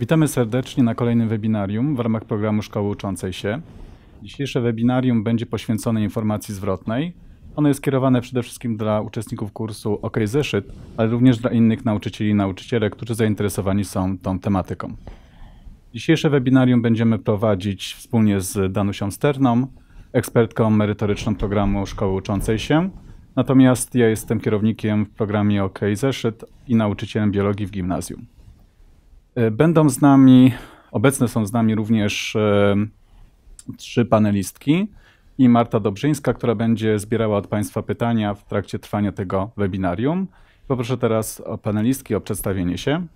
Witamy serdecznie na kolejnym webinarium w ramach programu Szkoły Uczącej się. Dzisiejsze webinarium będzie poświęcone informacji zwrotnej. Ono jest skierowane przede wszystkim dla uczestników kursu OK Zeszyt, ale również dla innych nauczycieli i nauczycielek, którzy zainteresowani są tą tematyką. Dzisiejsze webinarium będziemy prowadzić wspólnie z Danusią Sterną, ekspertką merytoryczną programu Szkoły Uczącej się. Natomiast ja jestem kierownikiem w programie OK Zeszyt i nauczycielem biologii w gimnazjum. E, będą z nami, obecne są z nami również e, trzy panelistki i Marta Dobrzyńska, która będzie zbierała od Państwa pytania w trakcie trwania tego webinarium. Poproszę teraz o panelistki o przedstawienie się.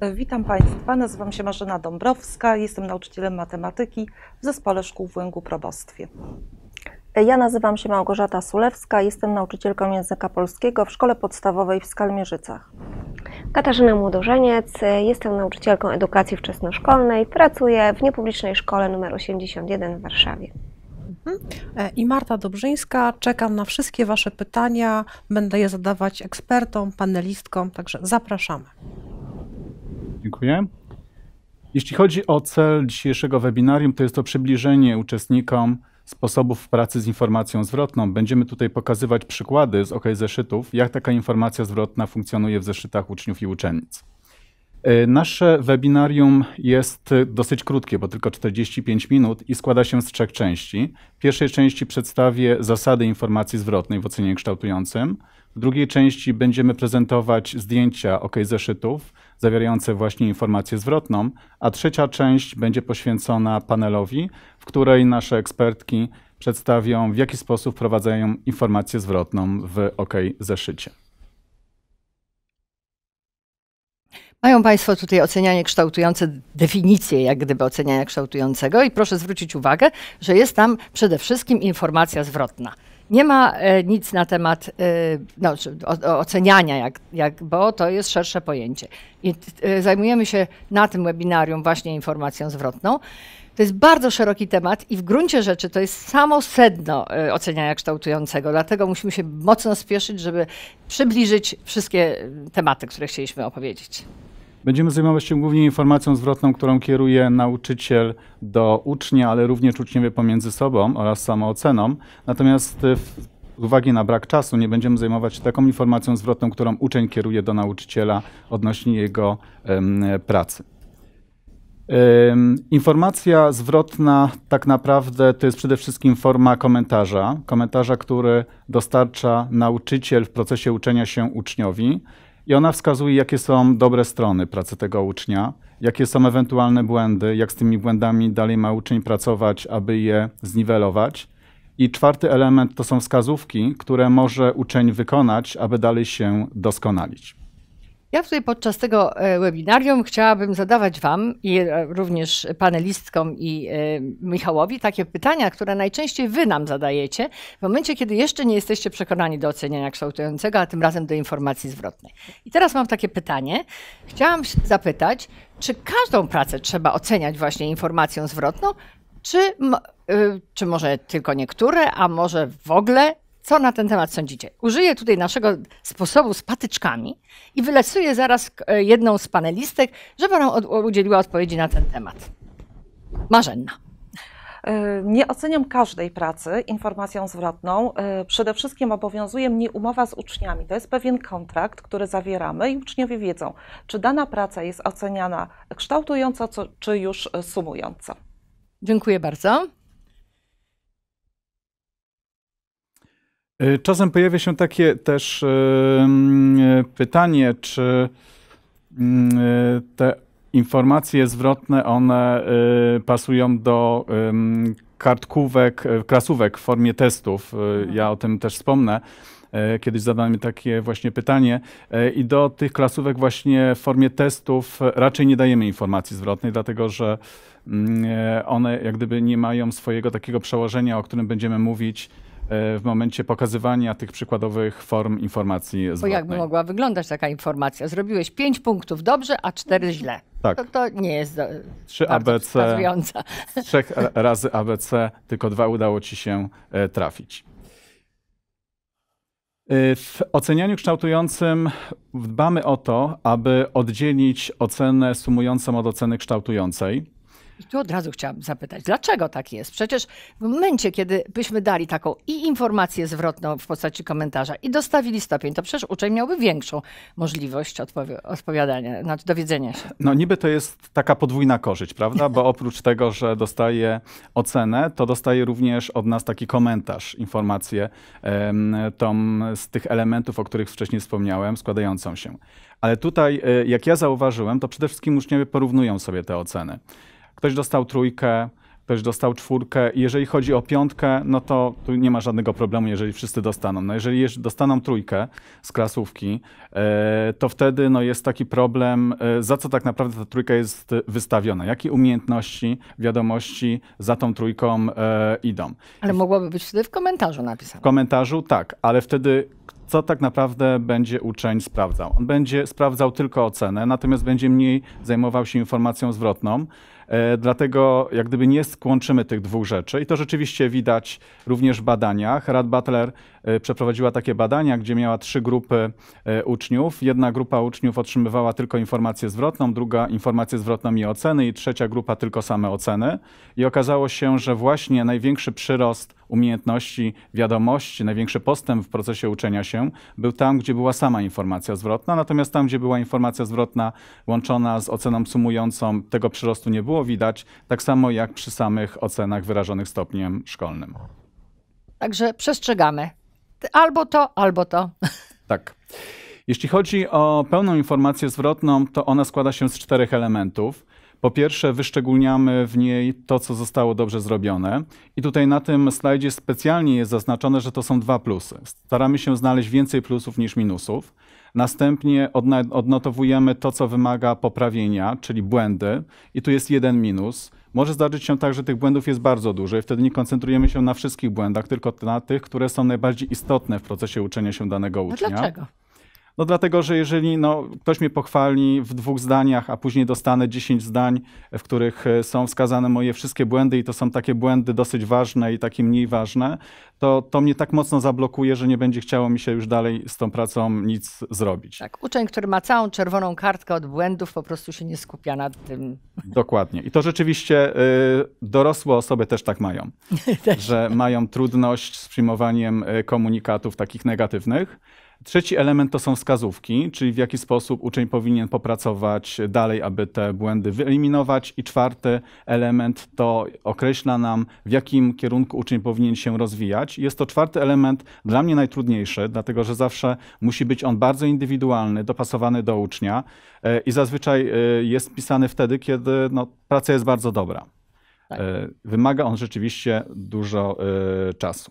E, witam Państwa, nazywam się Marzena Dąbrowska, jestem nauczycielem matematyki w Zespole Szkół w Łęgu Probostwie. Ja nazywam się Małgorzata Sulewska, jestem nauczycielką języka polskiego w szkole podstawowej w Skalmierzycach. Katarzyna Młodożeniec, jestem nauczycielką edukacji wczesnoszkolnej, pracuję w niepublicznej szkole nr 81 w Warszawie. Mhm. E, I Marta Dobrzyńska, czekam na wszystkie Wasze pytania, będę je zadawać ekspertom, panelistkom, także zapraszamy. Dziękuję. Jeśli chodzi o cel dzisiejszego webinarium, to jest to przybliżenie uczestnikom sposobów pracy z informacją zwrotną. Będziemy tutaj pokazywać przykłady z OK zeszytów, jak taka informacja zwrotna funkcjonuje w zeszytach uczniów i uczennic. E, nasze webinarium jest dosyć krótkie, bo tylko 45 minut i składa się z trzech części. W pierwszej części przedstawię zasady informacji zwrotnej w ocenie kształtującym. W drugiej części będziemy prezentować zdjęcia OK zeszytów, zawierające właśnie informację zwrotną, a trzecia część będzie poświęcona panelowi, w której nasze ekspertki przedstawią, w jaki sposób wprowadzają informację zwrotną w OK zeszycie. Mają Państwo tutaj ocenianie kształtujące, definicję jak gdyby oceniania kształtującego i proszę zwrócić uwagę, że jest tam przede wszystkim informacja zwrotna. Nie ma e, nic na temat e, no, oceniania, jak, jak, bo to jest szersze pojęcie. I e, zajmujemy się na tym webinarium właśnie informacją zwrotną. To jest bardzo szeroki temat i w gruncie rzeczy to jest samo sedno oceniania kształtującego, dlatego musimy się mocno spieszyć, żeby przybliżyć wszystkie tematy, które chcieliśmy opowiedzieć. Będziemy zajmować się głównie informacją zwrotną, którą kieruje nauczyciel do ucznia, ale również uczniowie pomiędzy sobą oraz samooceną. Natomiast y, w z uwagi na brak czasu nie będziemy zajmować się taką informacją zwrotną, którą uczeń kieruje do nauczyciela odnośnie jego um, pracy. Um, informacja zwrotna tak naprawdę to jest przede wszystkim forma komentarza, komentarza, który dostarcza nauczyciel w procesie uczenia się uczniowi i ona wskazuje, jakie są dobre strony pracy tego ucznia, jakie są ewentualne błędy, jak z tymi błędami dalej ma uczeń pracować, aby je zniwelować. I czwarty element to są wskazówki, które może uczeń wykonać, aby dalej się doskonalić. Ja tutaj podczas tego e, webinarium chciałabym zadawać Wam i e, również panelistkom i e, Michałowi takie pytania, które najczęściej Wy nam zadajecie w momencie, kiedy jeszcze nie jesteście przekonani do oceniania kształtującego, a tym razem do informacji zwrotnej. I teraz mam takie pytanie. Chciałam zapytać, czy każdą pracę trzeba oceniać właśnie informacją zwrotną, czy, y, czy może tylko niektóre, a może w ogóle co na ten temat sądzicie? Użyję tutaj naszego sposobu z patyczkami i wylesuję zaraz e, jedną z panelistek, żeby nam udzieliła odpowiedzi na ten temat. Marzenna. E, nie oceniam każdej pracy informacją zwrotną. E, przede wszystkim obowiązuje mnie umowa z uczniami. To jest pewien kontrakt, który zawieramy i uczniowie wiedzą, czy dana praca jest oceniana kształtująco, czy już sumująco. Dziękuję bardzo. Y, czasem pojawia się takie też y, mm, y, pytanie, czy mm, te informacje zwrotne, one pasują do kartkówek, klasówek w formie testów. Mhm. Ja o tym też wspomnę. Kiedyś zadałem mi takie właśnie pytanie i do tych klasówek właśnie w formie testów raczej nie dajemy informacji zwrotnej, dlatego że mm, one jak gdyby nie mają swojego takiego przełożenia, o którym będziemy mówić E, w momencie pokazywania tych przykładowych form informacji zwrotnej. Bo jakby mogła wyglądać taka informacja? Zrobiłeś pięć punktów dobrze, a cztery źle. Tak. To, to nie jest 3 ABC, trzech razy ABC, tylko dwa udało ci się e, trafić. E, w ocenianiu kształtującym dbamy o to, aby oddzielić ocenę sumującą od oceny kształtującej. I tu od razu chciałam zapytać, dlaczego tak jest? Przecież w momencie, kiedy byśmy dali taką i informację zwrotną w postaci komentarza i dostawili stopień, to przecież uczeń miałby większą możliwość odpowi- odpowiadania, znaczy dowiedzenia się. No niby to jest taka podwójna korzyść, prawda? Bo oprócz tego, że dostaje ocenę, to dostaje również od nas taki komentarz, informację tą, z tych elementów, o których wcześniej wspomniałem, składającą się. Ale tutaj, e, jak ja zauważyłem, to przede wszystkim uczniowie porównują sobie te oceny. Ktoś dostał trójkę, ktoś dostał czwórkę. jeżeli chodzi o piątkę, no to tu nie ma żadnego problemu, jeżeli wszyscy dostaną. No jeżeli dostaną trójkę z klasówki, e, to wtedy no jest taki problem, e, za co tak naprawdę ta trójka jest wystawiona. Jakie umiejętności, wiadomości za tą trójką e, idą. Ale mogłoby być wtedy w komentarzu napisane. W komentarzu tak, ale wtedy co tak naprawdę będzie uczeń sprawdzał. On będzie sprawdzał tylko ocenę, natomiast będzie mniej zajmował się informacją zwrotną, E, dlatego jak gdyby nie skłączymy tych dwóch rzeczy i to rzeczywiście widać również w badaniach. Rad Butler e, przeprowadziła takie badania, gdzie miała trzy grupy e, uczniów. Jedna grupa uczniów otrzymywała tylko informację zwrotną, druga informację zwrotną i oceny i trzecia grupa tylko same oceny. I okazało się, że właśnie największy przyrost umiejętności, wiadomości, największy postęp w procesie uczenia się był tam, gdzie była sama informacja zwrotna, natomiast tam, gdzie była informacja zwrotna łączona z oceną sumującą, tego przyrostu nie było widać, tak samo jak przy samych ocenach wyrażonych stopniem szkolnym. Także przestrzegamy. Albo to, albo to. Tak. Jeśli chodzi o pełną informację zwrotną, to ona składa się z czterech elementów. Po pierwsze, wyszczególniamy w niej to, co zostało dobrze zrobione. I tutaj na tym slajdzie specjalnie jest zaznaczone, że to są dwa plusy. Staramy się znaleźć więcej plusów niż minusów. Następnie odnotowujemy to, co wymaga poprawienia, czyli błędy. I tu jest jeden minus. Może zdarzyć się tak, że tych błędów jest bardzo dużo i wtedy nie koncentrujemy się na wszystkich błędach, tylko na tych, które są najbardziej istotne w procesie uczenia się danego ucznia. dlaczego? No dlatego, że jeżeli no, ktoś mnie pochwali w dwóch zdaniach, a później dostanę 10 zdań, w których e, są wskazane moje wszystkie błędy i to są takie błędy dosyć ważne i takie mniej ważne, to, to mnie tak mocno zablokuje, że nie będzie chciało mi się już dalej z tą pracą nic zrobić. Tak, uczeń, który ma całą czerwoną kartkę od błędów, po prostu się nie skupia nad tym. Dokładnie. I to rzeczywiście y, dorosłe osoby też tak mają, że mają trudność z przyjmowaniem e, komunikatów takich negatywnych. Trzeci element to są wskazówki, czyli w jaki sposób uczeń powinien popracować dalej, aby te błędy wyeliminować. I czwarty element to określa nam, w jakim kierunku uczeń powinien się rozwijać. Jest to czwarty element dla mnie najtrudniejszy, dlatego że zawsze musi być on bardzo indywidualny, dopasowany do ucznia e, i zazwyczaj e, jest pisany wtedy, kiedy no, praca jest bardzo dobra. Tak. E, wymaga on rzeczywiście dużo czasu.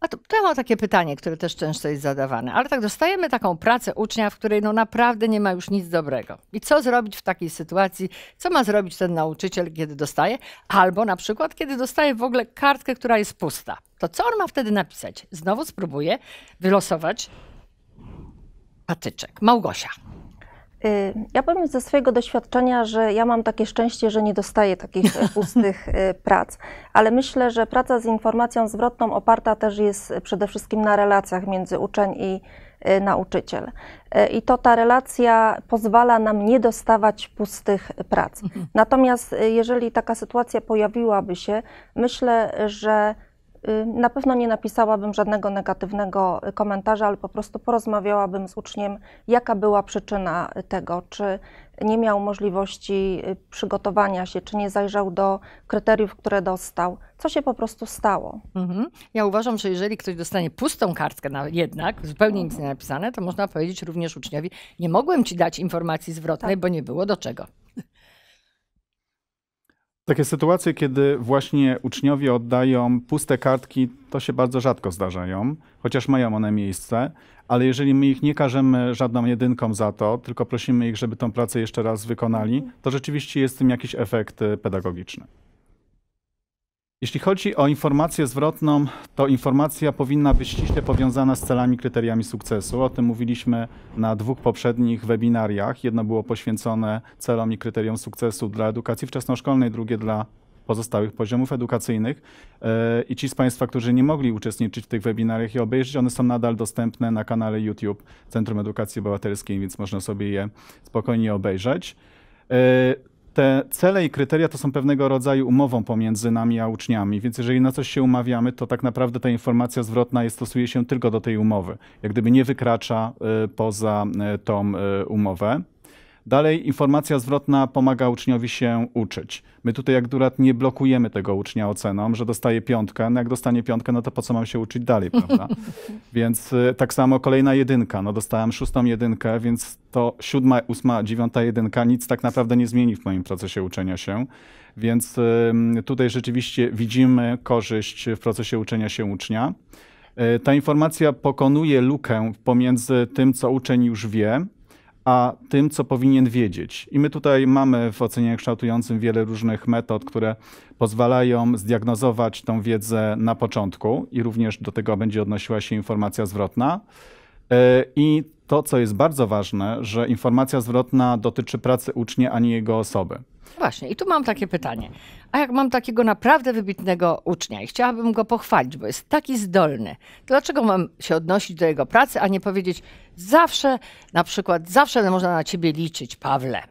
A to, to ja mam takie pytanie, które też często jest zadawane, ale tak dostajemy taką pracę ucznia, w której no naprawdę nie ma już nic dobrego. I co zrobić w takiej sytuacji? Co ma zrobić ten nauczyciel, kiedy dostaje? Albo na przykład, kiedy dostaje w ogóle kartkę, która jest pusta. To co on ma wtedy napisać? Znowu spróbuję wylosować patyczek. Małgosia. Y, ja powiem ze swojego doświadczenia, że ja mam takie szczęście, że nie dostaję takich e, pustych e, prac, ale myślę, że praca z informacją zwrotną oparta też jest e, przede wszystkim na relacjach między uczeń i nauczyciel. I to ta relacja pozwala nam nie dostawać pustych prac. Mhm. Natomiast jeżeli taka sytuacja pojawiłaby się, myślę, że Y, na pewno nie napisałabym żadnego negatywnego komentarza, ale po prostu porozmawiałabym z uczniem, jaka była przyczyna tego, czy nie miał możliwości y, przygotowania się, czy nie zajrzał do kryteriów, które dostał, co się po prostu stało. Mhm. Ja uważam, że jeżeli ktoś dostanie pustą kartkę na, jednak, zupełnie nic nie napisane, to można powiedzieć również uczniowi, nie mogłem ci dać informacji zwrotnej, tak. bo nie było do czego. Takie sytuacje, kiedy właśnie uczniowie oddają puste kartki, to się bardzo rzadko zdarzają, chociaż mają one miejsce, ale jeżeli my ich nie każemy żadną jedynką za to, tylko prosimy ich, żeby tą pracę jeszcze raz wykonali, to rzeczywiście jest w tym jakiś efekt y, pedagogiczny. Jeśli chodzi o informację zwrotną, to informacja powinna być ściśle powiązana z celami, kryteriami sukcesu. O tym mówiliśmy na dwóch poprzednich webinariach. Jedno było poświęcone celom i kryteriom sukcesu dla edukacji wczesnoszkolnej, drugie dla pozostałych poziomów edukacyjnych. E, I ci z Państwa, którzy nie mogli uczestniczyć w tych webinariach i obejrzeć, one są nadal dostępne na kanale YouTube Centrum Edukacji Obywatelskiej, więc można sobie je spokojnie obejrzeć. E, te cele i kryteria to są pewnego rodzaju umową pomiędzy nami a uczniami, więc jeżeli na coś się umawiamy, to tak naprawdę ta informacja zwrotna jest, stosuje się tylko do tej umowy, jak gdyby nie wykracza y, poza y, tą y, umowę. Dalej informacja zwrotna pomaga uczniowi się uczyć. My tutaj akurat nie blokujemy tego ucznia oceną, że dostaje piątkę, no jak dostanie piątkę, no to po co mam się uczyć dalej, prawda? więc y, tak samo kolejna jedynka, no dostałem szóstą jedynkę, więc to siódma, ósma, dziewiąta jedynka nic tak naprawdę nie zmieni w moim procesie uczenia się. Więc y, tutaj rzeczywiście widzimy korzyść w procesie uczenia się ucznia. Y, ta informacja pokonuje lukę pomiędzy tym, co uczeń już wie, a tym, co powinien wiedzieć. I my tutaj mamy w ocenie kształtującym wiele różnych metod, które pozwalają zdiagnozować tą wiedzę na początku i również do tego będzie odnosiła się informacja zwrotna. E, I to, co jest bardzo ważne, że informacja zwrotna dotyczy pracy ucznia, a nie jego osoby. Właśnie, i tu mam takie pytanie. A jak mam takiego naprawdę wybitnego ucznia i chciałabym go pochwalić, bo jest taki zdolny, to dlaczego mam się odnosić do jego pracy, a nie powiedzieć zawsze, na przykład, zawsze można na ciebie liczyć, Pawle?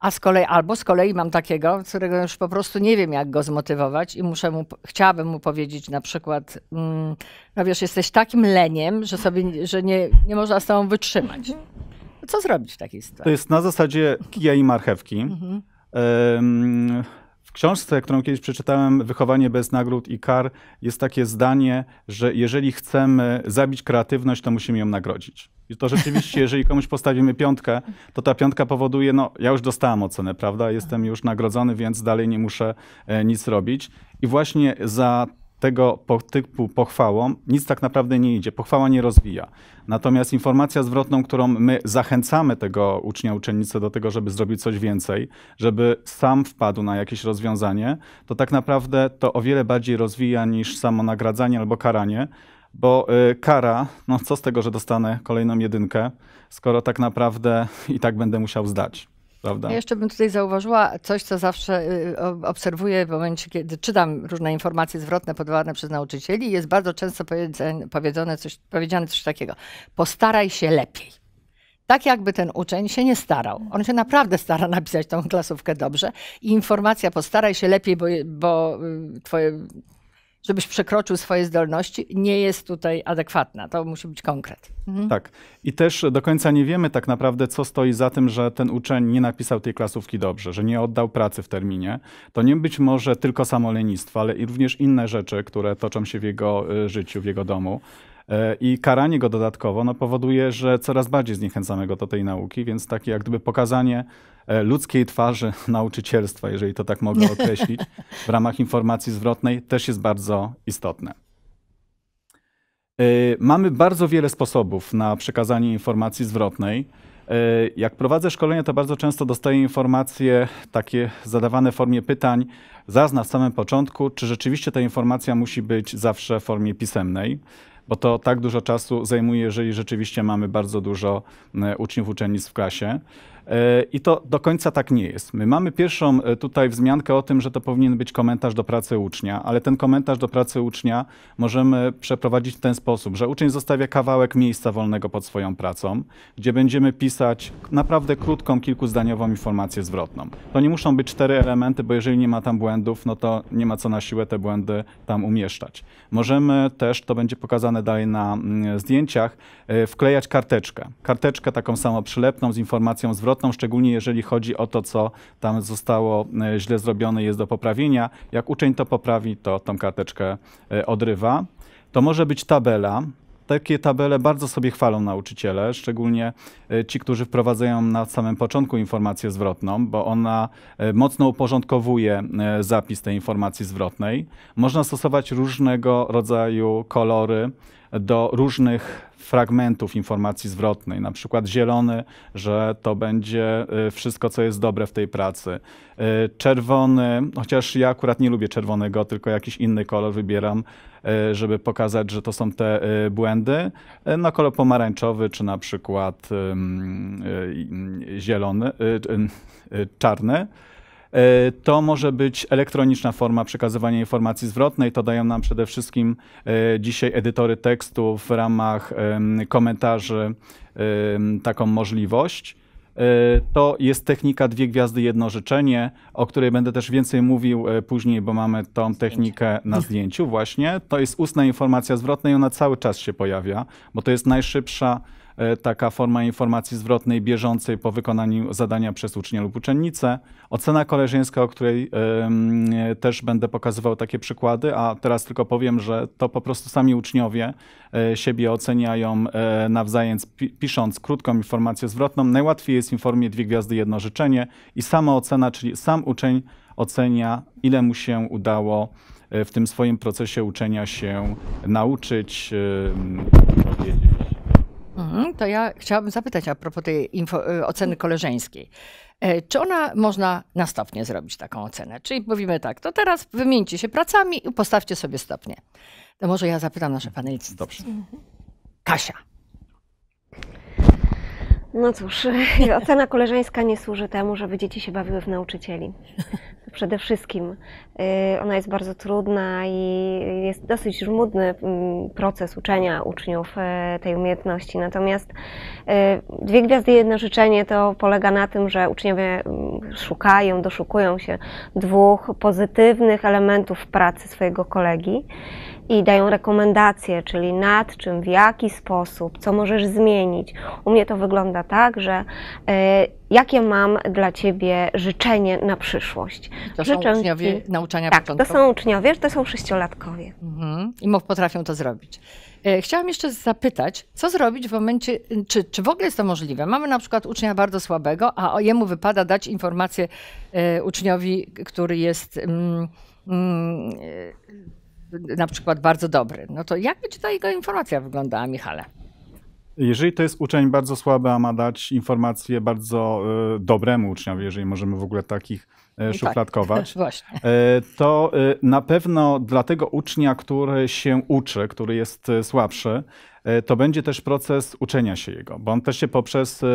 A z kolei, albo z kolei mam takiego, którego już po prostu nie wiem, jak go zmotywować i muszę mu, chciałabym mu powiedzieć na przykład, mm, no wiesz, jesteś takim leniem, że sobie, że nie, nie można z tobą wytrzymać. Mhm. Co zrobić w takiej sytuacji? To jest na zasadzie kija i marchewki. Mhm. W książce, którą kiedyś przeczytałem, Wychowanie bez nagród i kar, jest takie zdanie, że jeżeli chcemy zabić kreatywność, to musimy ją nagrodzić. I to rzeczywiście, jeżeli komuś postawimy piątkę, to ta piątka powoduje, no ja już dostałem ocenę, prawda? Jestem już nagrodzony, więc dalej nie muszę e, nic robić. I właśnie za tego typu pochwałą nic tak naprawdę nie idzie. Pochwała nie rozwija. Natomiast informacja zwrotną, którą my zachęcamy tego ucznia, uczennicę do tego, żeby zrobił coś więcej, żeby sam wpadł na jakieś rozwiązanie, to tak naprawdę to o wiele bardziej rozwija niż samo nagradzanie albo karanie, bo y, kara, no co z tego, że dostanę kolejną jedynkę, skoro tak naprawdę i tak będę musiał zdać. Prawda? Ja jeszcze bym tutaj zauważyła coś, co zawsze y, obserwuję w momencie, kiedy czytam różne informacje zwrotne podawane przez nauczycieli. Jest bardzo często powiedzone coś, powiedziane coś takiego: postaraj się lepiej. Tak jakby ten uczeń się nie starał. On się naprawdę stara napisać tą klasówkę dobrze i informacja postaraj się lepiej, bo, bo y, twoje, żebyś przekroczył swoje zdolności, nie jest tutaj adekwatna. To musi być konkret. Mhm. Tak. I też do końca nie wiemy tak naprawdę, co stoi za tym, że ten uczeń nie napisał tej klasówki dobrze, że nie oddał pracy w terminie. To nie być może tylko samo lenistwo, ale i również inne rzeczy, które toczą się w jego y, życiu, w jego domu. E, I karanie go dodatkowo no, powoduje, że coraz bardziej zniechęcamy go do tej nauki, więc takie jak gdyby pokazanie e, ludzkiej twarzy nauczycielstwa, jeżeli to tak mogę określić, w ramach informacji zwrotnej też jest bardzo istotne. E, mamy bardzo wiele sposobów na przekazanie informacji zwrotnej. Jak prowadzę szkolenia, to bardzo często dostaję informacje takie zadawane w formie pytań, zaraz w samym początku, czy rzeczywiście ta informacja musi być zawsze w formie pisemnej bo to tak dużo czasu zajmuje, jeżeli rzeczywiście mamy bardzo dużo e, uczniów, uczennic w klasie. E, I to do końca tak nie jest. My mamy pierwszą e, tutaj wzmiankę o tym, że to powinien być komentarz do pracy ucznia, ale ten komentarz do pracy ucznia możemy przeprowadzić w ten sposób, że uczeń zostawia kawałek miejsca wolnego pod swoją pracą, gdzie będziemy pisać naprawdę krótką, kilkuzdaniową informację zwrotną. To nie muszą być cztery elementy, bo jeżeli nie ma tam błędów, no to nie ma co na siłę te błędy tam umieszczać. Możemy też, to będzie pokazane dalej na mm, zdjęciach, e, wklejać karteczkę. Karteczkę taką samo przylepną z informacją zwrotną, zwrotną, szczególnie jeżeli chodzi o to, co tam zostało e, źle zrobione, jest do poprawienia. Jak uczeń to poprawi, to tą karteczkę e, odrywa. To może być tabela, takie tabele bardzo sobie chwalą nauczyciele, szczególnie e, ci, którzy wprowadzają na samym początku informację zwrotną, bo ona mocno uporządkowuje zapis tej informacji zwrotnej. Można stosować różnego rodzaju kolory do różnych fragmentów informacji zwrotnej, na przykład zielony, że to będzie y, wszystko, co jest dobre w tej pracy. Y, czerwony, chociaż ja akurat nie lubię czerwonego, tylko jakiś inny kolor wybieram, y, żeby pokazać, że to są te błędy. No kolor pomarańczowy, czy na przykład zielony, czarny. E, to może być elektroniczna forma przekazywania informacji zwrotnej. To dają nam przede wszystkim e, dzisiaj edytory tekstu w ramach komentarzy taką możliwość. E, to jest technika dwie gwiazdy, jedno życzenie, o której będę też więcej mówił później, bo mamy tą technikę na zdjęciu właśnie. To jest ustna informacja zwrotna i ona cały czas się pojawia, bo to jest najszybsza E, taka forma informacji zwrotnej bieżącej po wykonaniu zadania przez ucznia lub uczennicę. Ocena koleżeńska, o której też będę pokazywał takie przykłady, a teraz tylko powiem, że to po prostu sami uczniowie e, siebie oceniają e, nawzajem pisząc krótką informację zwrotną. Najłatwiej jest w informie dwie gwiazdy, jedno życzenie i sama ocena, czyli sam uczeń ocenia, ile mu się udało w tym swoim procesie uczenia się nauczyć, powiedzieć. Mhm, to ja chciałabym zapytać a propos tej info, y, oceny koleżeńskiej. E, czy ona można na stopnie zrobić taką ocenę? Czyli mówimy tak, to teraz wymieńcie się pracami i postawcie sobie stopnie. To może ja zapytam nasze panelistów. Dobrze. Kasia, no cóż, ocena koleżeńska nie służy temu, żeby dzieci się bawiły w nauczycieli. Przede wszystkim y, ona jest bardzo trudna i jest dosyć żmudny mm, proces uczenia uczniów e, tej umiejętności. Natomiast e, dwie gwiazdy jedno życzenie to polega na tym, że uczniowie mm, szukają, doszukują się dwóch pozytywnych elementów pracy swojego kolegi i dają rekomendacje, czyli nad czym, w jaki sposób, co możesz zmienić. U mnie to wygląda tak, że e, jakie mam dla Ciebie życzenie na przyszłość. to Życzę są uczniowie ci... nauczania tak, to są uczniowie, to są sześciolatkowie. Mhm. I potrafią to zrobić. E, chciałam jeszcze zapytać, co zrobić w momencie, czy, czy w ogóle jest to możliwe? Mamy na przykład ucznia bardzo słabego, a jemu wypada dać informację e, uczniowi, który jest mm, mm, na przykład bardzo dobry, no to jak będzie ta jego informacja wyglądała, Michale? Jeżeli to jest uczeń bardzo słaby, a ma dać informacje bardzo y, dobremu uczniowi, jeżeli możemy w ogóle takich e, no tak. e, y, szufladkować, tak, y, to na pewno dla tego ucznia, który się uczy, który jest y, słabszy, E, to będzie też proces uczenia się jego, bo on też się poprzez e,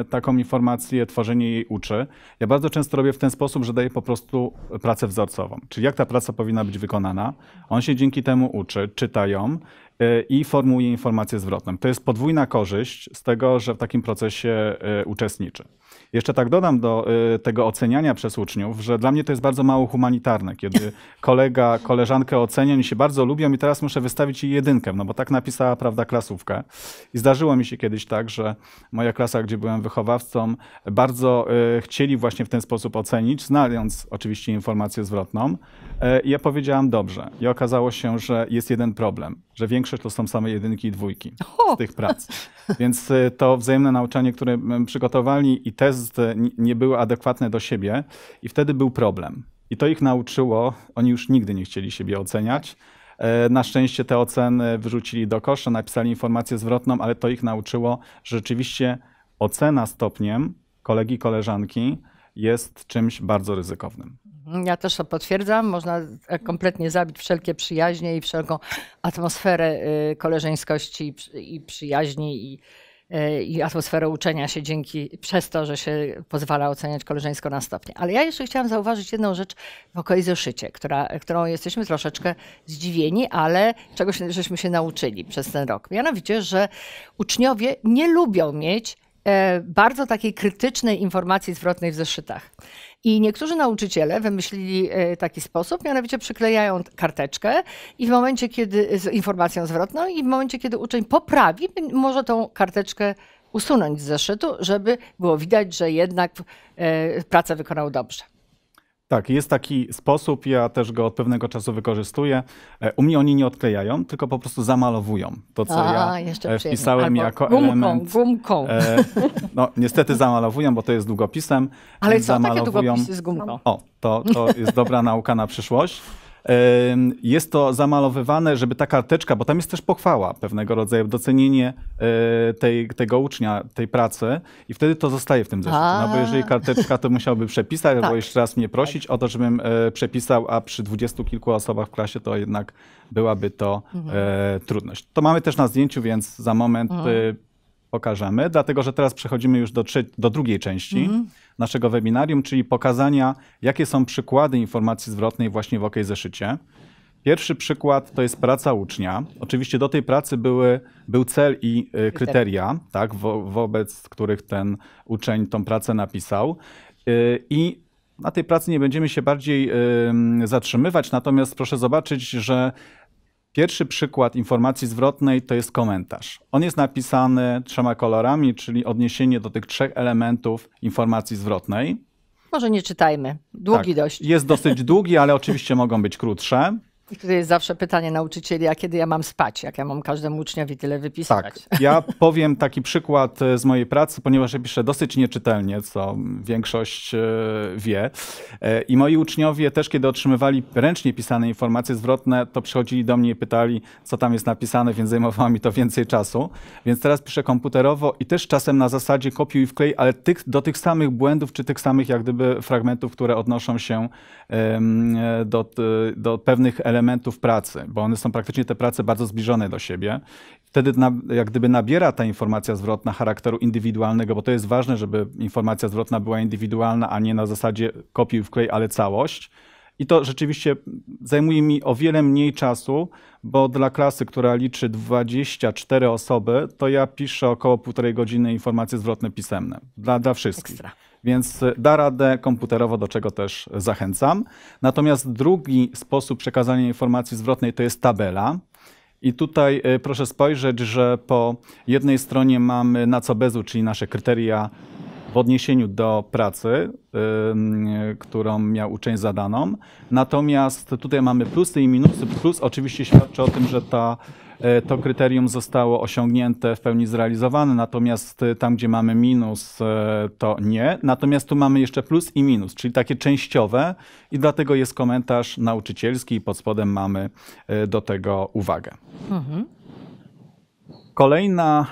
e, taką informację, tworzenie jej uczy. Ja bardzo często robię w ten sposób, że daję po prostu pracę wzorcową, czyli jak ta praca powinna być wykonana. On się dzięki temu uczy, czyta ją E, i formułuje informację zwrotną. To jest podwójna korzyść z tego, że w takim procesie e, uczestniczy. Jeszcze tak dodam do e, tego oceniania przez uczniów, że dla mnie to jest bardzo mało humanitarne, kiedy kolega, koleżankę ocenia i się bardzo lubią i teraz muszę wystawić jej jedynkę, no bo tak napisała, prawda, klasówka. I zdarzyło mi się kiedyś tak, że moja klasa, gdzie byłem wychowawcą, bardzo chcieli właśnie w ten sposób ocenić, znając oczywiście informację zwrotną. I ja powiedziałam dobrze. I okazało się, że jest jeden problem, że większość większość to są same jedynki i dwójki z tych prac. Więc e, to wzajemne nauczanie, które przygotowali i test e, nie były adekwatne do siebie i wtedy był problem. I to ich nauczyło, oni już nigdy nie chcieli siebie oceniać. E, na szczęście te oceny wyrzucili do kosza, napisali informację zwrotną, ale to ich nauczyło, że rzeczywiście ocena stopniem kolegi, koleżanki jest czymś bardzo ryzykownym. Ja też to potwierdzam. Można kompletnie zabić wszelkie przyjaźnie i wszelką atmosferę y, koleżeńskości i przyjaźni i, y, i atmosferę uczenia się dzięki przez to, że się pozwala oceniać koleżeńsko na stopnie. Ale ja jeszcze chciałam zauważyć jedną rzecz w okoi zeszycie, która, którą jesteśmy troszeczkę zdziwieni, ale czegoś żeśmy się nauczyli przez ten rok. Mianowicie, że uczniowie nie lubią mieć e, bardzo takiej krytycznej informacji zwrotnej w zeszytach. I niektórzy nauczyciele wymyślili e, taki sposób, mianowicie przyklejają karteczkę i w momencie, kiedy z informacją zwrotną i w momencie, kiedy uczeń poprawi, może tą karteczkę usunąć z zeszytu, żeby było widać, że jednak e, pracę wykonał dobrze. Tak, jest taki sposób, ja też go od pewnego czasu wykorzystuję. E, u mnie oni nie odklejają, tylko po prostu zamalowują to, co A, ja e, wpisałem jako gumką, element. Gumką. E, no, niestety zamalowują, bo to jest długopisem. Ale co zamalowują. takie długopisy z gumką? O, to, to jest dobra nauka na przyszłość. Jest to zamalowywane, żeby ta karteczka, bo tam jest też pochwała pewnego rodzaju, docenienie e, tej, tego ucznia, tej pracy i wtedy to zostaje w tym zeszycie. No bo jeżeli karteczka, to musiałby przepisać tak. albo jeszcze raz mnie prosić tak. o to, żebym e, przepisał, a przy dwudziestu kilku osobach w klasie to jednak byłaby to mhm. E, trudność. To mamy też na zdjęciu, więc za moment mhm pokażemy, dlatego że teraz przechodzimy już do, do drugiej części mm -hmm. naszego webinarium, czyli pokazania, jakie są przykłady informacji zwrotnej właśnie w OK Zeszycie. Pierwszy przykład to jest praca ucznia. Oczywiście do tej pracy były, był cel i y, kryteria, tak, wo wobec których ten uczeń tą pracę napisał. Y, I na tej pracy nie będziemy się bardziej y, zatrzymywać, natomiast proszę zobaczyć, że Pierwszy przykład informacji zwrotnej to jest komentarz. On jest napisany trzema kolorami, czyli odniesienie do tych trzech elementów informacji zwrotnej. Może nie czytajmy. Długi tak, dość. Jest dosyć długi, ale oczywiście mogą być krótsze. I tutaj jest zawsze pytanie nauczycieli, a kiedy ja mam spać, jak ja mam każdemu uczniowi tyle wypisać. Tak, ja powiem taki przykład e, z mojej pracy, ponieważ ja piszę dosyć nieczytelnie, co większość e, wie. E, I moi uczniowie też, kiedy otrzymywali ręcznie pisane informacje zwrotne, to przychodzili do mnie i pytali, co tam jest napisane, więc zajmowało mi to więcej czasu. Więc teraz piszę komputerowo i też czasem na zasadzie kopiuj i wklej, ale tych, do tych samych błędów, czy tych samych jak gdyby fragmentów, które odnoszą się do, do pewnych elementów pracy, bo one są praktycznie te prace bardzo zbliżone do siebie. Wtedy na, jak gdyby nabiera ta informacja zwrotna charakteru indywidualnego, bo to jest ważne, żeby informacja zwrotna była indywidualna, a nie na zasadzie kopiuj wklej, ale całość. I to rzeczywiście zajmuje mi o wiele mniej czasu, bo dla klasy, która liczy 24 osoby, to ja piszę około półtorej godziny informacje zwrotne pisemne. Dla, dla wszystkich. Ekstra. Więc e, da radę komputerowo, do czego też zachęcam. Natomiast drugi sposób przekazania informacji zwrotnej to jest tabela. I tutaj e, proszę spojrzeć, że po jednej stronie mamy na co bezu, czyli nasze kryteria w odniesieniu do pracy, którą miał uczeń zadaną. Natomiast tutaj mamy plusy i minusy. Plus oczywiście świadczy o tym, że ta, e, to kryterium zostało osiągnięte, w pełni zrealizowane, natomiast e, tam, gdzie mamy minus, e, to nie. Natomiast tu mamy jeszcze plus i minus, czyli takie częściowe i dlatego jest komentarz nauczycielski i pod spodem mamy do tego uwagę. Mhm. Kolejna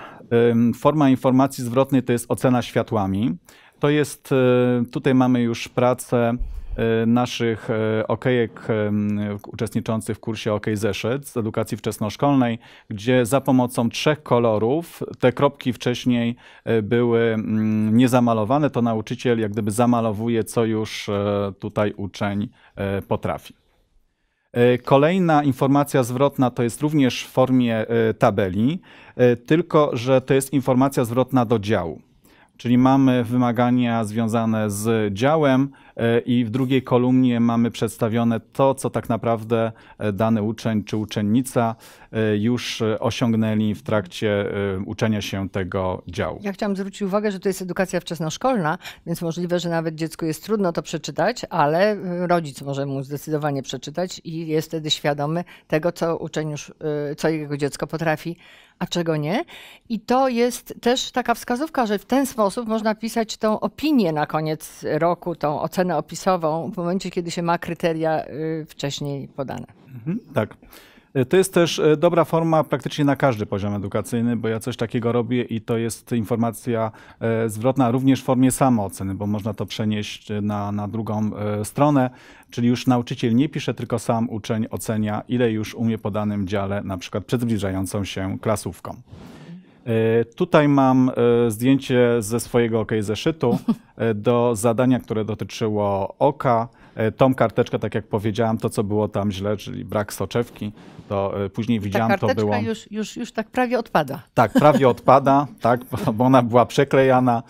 Forma informacji zwrotnej to jest ocena światłami. To jest, y, tutaj mamy już pracę y, naszych y, okejek uczestniczących w kursie OK Zeszyt z edukacji wczesnoszkolnej, gdzie za pomocą trzech kolorów, te kropki wcześniej były niezamalowane, to nauczyciel jak gdyby zamalowuje, co już tutaj uczeń potrafi. E, kolejna informacja zwrotna to jest również w formie e, tabeli, e, tylko że to jest informacja zwrotna do działu. Czyli mamy wymagania związane z działem, E, i w drugiej kolumnie mamy przedstawione to, co tak naprawdę e, dany uczeń czy uczennica e, już osiągnęli w trakcie uczenia się tego działu. Ja chciałam zwrócić uwagę, że to jest edukacja wczesnoszkolna, więc możliwe, że nawet dziecku jest trudno to przeczytać, ale rodzic może mu zdecydowanie przeczytać i jest wtedy świadomy tego, co uczeń już, co jego dziecko potrafi a czego nie. I to jest też taka wskazówka, że w ten sposób można pisać tą opinię na koniec roku, tą ocenę scenę opisową w momencie, kiedy się ma kryteria y, wcześniej podane. Mhm, tak. Y, to jest też y, dobra forma praktycznie na każdy poziom edukacyjny, bo ja coś takiego robię i to jest informacja zwrotna również w formie samooceny, bo można to przenieść na, na drugą stronę, czyli już nauczyciel nie pisze, tylko sam uczeń ocenia, ile już umie podanym dziale, na przykład przed zbliżającą się klasówką. E, tutaj mam e, zdjęcie ze swojego OK zeszytu e, do zadania, które dotyczyło oka. Tą karteczkę, tak jak powiedziałam, to co było tam źle, czyli brak soczewki, to później widziałam, to było. Już, już, już tak prawie odpada. Tak, prawie odpada, tak, bo ona była przeklejana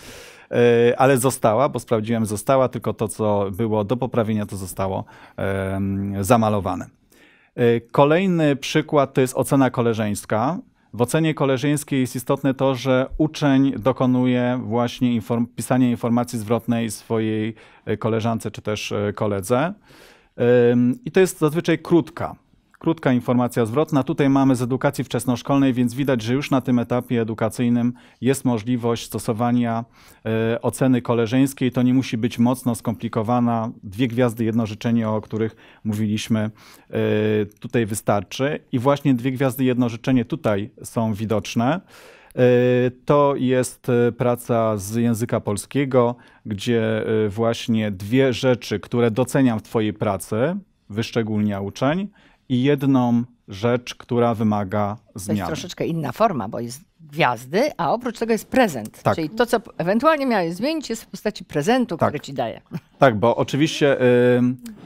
ale została, bo sprawdziłem, została, tylko to, co było do poprawienia, to zostało zamalowane. Kolejny przykład to jest ocena koleżeńska. W ocenie koleżeńskiej jest istotne to, że uczeń dokonuje właśnie inform pisania informacji zwrotnej swojej e, koleżance czy też e, koledze. I to jest zazwyczaj krótka, Krótka informacja zwrotna. Tutaj mamy z edukacji wczesnoszkolnej, więc widać, że już na tym etapie edukacyjnym jest możliwość stosowania y, oceny koleżeńskiej. To nie musi być mocno skomplikowana. Dwie gwiazdy, jedno życzenie, o których mówiliśmy, y, tutaj wystarczy. I właśnie dwie gwiazdy, jedno życzenie tutaj są widoczne. E, to jest praca z języka polskiego, gdzie właśnie dwie rzeczy, które doceniam w Twojej pracy, wyszczególnia uczeń jedną rzecz, która wymaga zmian. To jest troszeczkę inna forma, bo jest gwiazdy, a oprócz tego jest prezent. Tak. Czyli to, co ewentualnie miałeś zmienić, jest w postaci prezentu, tak. który ci daje. Tak, bo oczywiście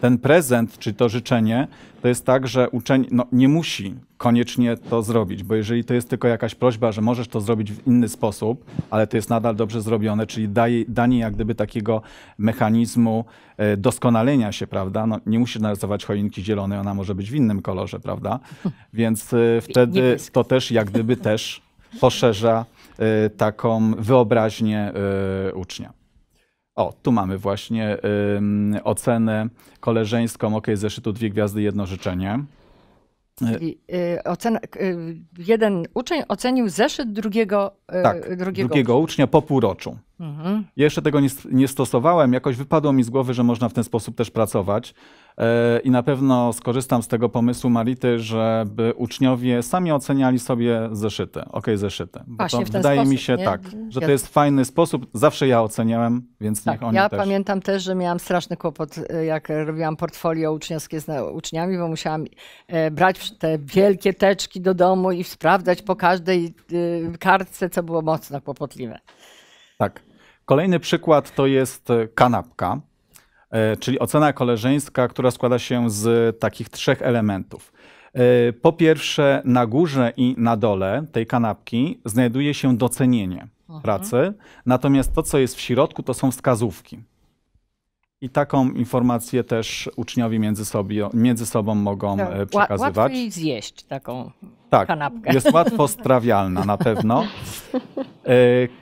ten prezent, czy to życzenie, to jest tak, że uczeń no, nie musi koniecznie to zrobić, bo jeżeli to jest tylko jakaś prośba, że możesz to zrobić w inny sposób, ale to jest nadal dobrze zrobione, czyli daje, danie jak gdyby takiego mechanizmu y, doskonalenia się, prawda? No, nie musisz narysować choinki zielonej, ona może być w innym kolorze, prawda? Więc y, wtedy to też jak gdyby też poszerza y, taką wyobraźnię y, ucznia. O, tu mamy właśnie ocenę koleżeńską, ok, zeszytu dwie gwiazdy, jedno życzenie. Czyli, y, y, jeden uczeń ocenił zeszyt drugiego, y, tak, drugiego, drugiego ucznia po półroczu. Mhm. Jeszcze tego nie, nie, stosowałem, jakoś wypadło mi z głowy, że można w ten sposób też pracować. E, I na pewno skorzystam z tego pomysłu Marity, żeby uczniowie sami oceniali sobie zeszyty. Ok, zeszyty. Bo Właśnie, to wydaje sposób, mi się nie? tak, że to jest fajny sposób. Zawsze ja oceniałem, więc tak, niech oni ja też. Ja pamiętam też, że miałam straszny kłopot, e, jak robiłam portfolio uczniowskie z uczniami, bo musiałam e, brać te wielkie teczki do domu i sprawdzać po każdej kartce, co było mocno kłopotliwe. Tak. Kolejny przykład to jest e, kanapka, e, czyli ocena koleżeńska, która składa się z takich trzech elementów. E, po pierwsze, na górze i na dole tej kanapki znajduje się docenienie mhm. pracy, natomiast to, co jest w środku, to są wskazówki. I taką informację też uczniowie między, sobie, między sobą mogą tak, przekazywać. Łatwiej zjeść taką tak, kanapkę. Jest łatwo strawialna na pewno. E,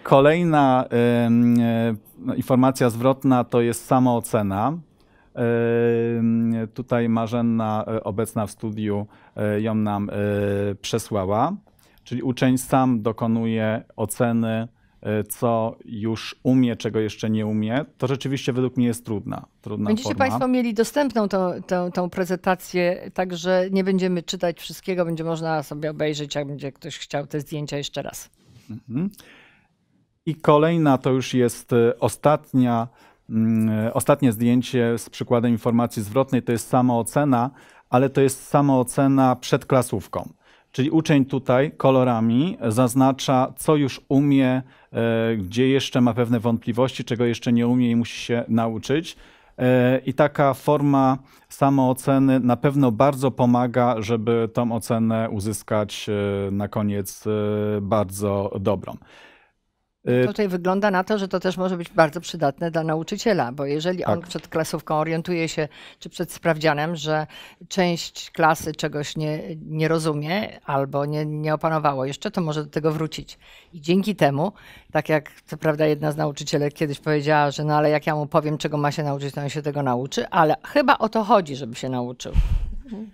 kolejna e, informacja zwrotna to jest samoocena. E, tutaj Marzenna obecna w studiu ją nam przesłała. Czyli uczeń sam dokonuje oceny E, co już umie, czego jeszcze nie umie, to rzeczywiście według mnie jest trudna. trudna Będziecie forma. Państwo mieli dostępną tą, tą prezentację, także nie będziemy czytać wszystkiego, będzie można sobie obejrzeć, jak będzie ktoś chciał te zdjęcia jeszcze raz. Mhm. I kolejna to już jest e, ostatnia, mm, e, ostatnie zdjęcie z przykładem informacji zwrotnej, to jest samoocena, ale to jest samoocena przed klasówką. Czyli uczeń tutaj kolorami zaznacza, co już umie, E, gdzie jeszcze ma pewne wątpliwości, czego jeszcze nie umie i musi się nauczyć. E, I taka forma samooceny na pewno bardzo pomaga, żeby tą ocenę uzyskać e, na koniec bardzo dobrą. Y, tutaj wygląda na to, że to też może być bardzo przydatne dla nauczyciela, bo jeżeli tak. on przed klasówką orientuje się, czy przed sprawdzianem, że część klasy czegoś nie, nie rozumie albo nie, nie opanowało jeszcze, to może do tego wrócić. I dzięki temu, tak jak co prawda jedna z nauczycielek kiedyś powiedziała, że no ale jak ja mu powiem, czego ma się nauczyć, to on się tego nauczy, ale chyba o to chodzi, żeby się nauczył.